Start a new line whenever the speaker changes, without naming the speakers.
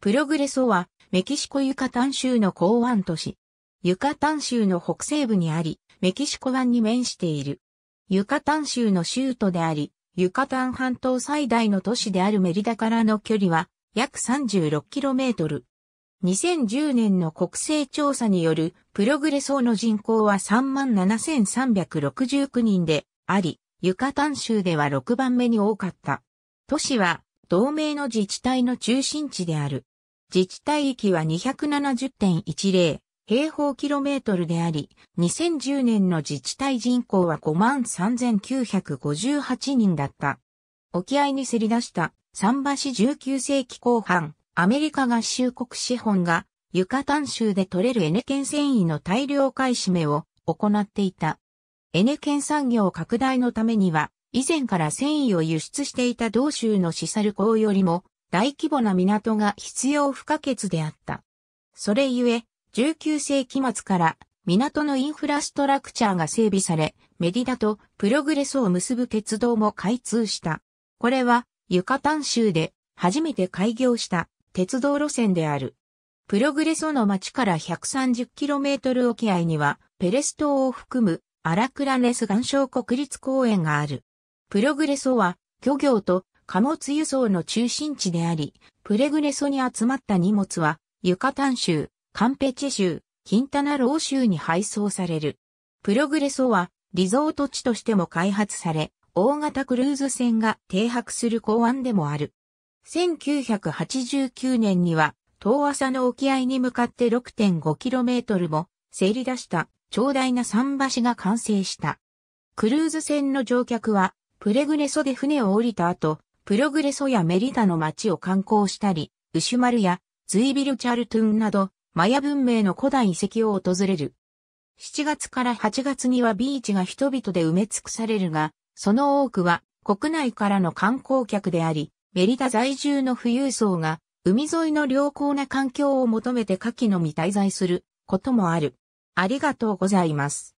プログレソは、メキシコユカタン州の港湾都市。ユカタン州の北西部にあり、メキシコ湾に面している。ユカタン州の州都であり、ユカタン半島最大の都市であるメリダからの距離は、約 36km。2010年の国勢調査によるプログレソの人口は37,369人であり、ユカタン州では6番目に多かった。都市は同盟の自治体の中心地である。自治体域は270.10平方キロメートルであり、2010年の自治体人口は53,958人だった。沖合にせり出した桟橋19世紀後半、アメリカ合衆国資本がユカタン州で取れるエネケン繊維の大量買い占めを行っていた。エネケン産業拡大のためには以前から繊維を輸出していた同州のシサル港よりも大規模な港が必要不可欠であった。それゆえ、19世紀末から港のインフラストラクチャーが整備され、メディダとプログレスを結ぶ鉄道も開通した。これはユカタン州で初めて開業した鉄道路線である。プログレソの町から 130km 沖合にはペレス島を含むアラクラネス岩礁国立公園がある。プログレソは漁業と貨物輸送の中心地であり、プレグレソに集まった荷物はユカタン州、カンペチェ州、キンタナロー州に配送される。プログレソはリゾート地としても開発され、大型クルーズ船が停泊する港湾でもある。1989年には、東浅の沖合に向かって 6.5km も、せり出した、長大な桟橋が完成した。クルーズ船の乗客は、プレグレソで船を降りた後、プログレソやメリダの街を観光したり、ウシュマルやズイビルチャルトゥンなど、マヤ文明の古代遺跡を訪れる。7月から8月にはビーチが人々で埋め尽くされるが、その多くは国内からの観光客であり、メリダ在住の富裕層が海沿いの良好な環境を求めて夏季のみ滞在することもある。ありがとうございます。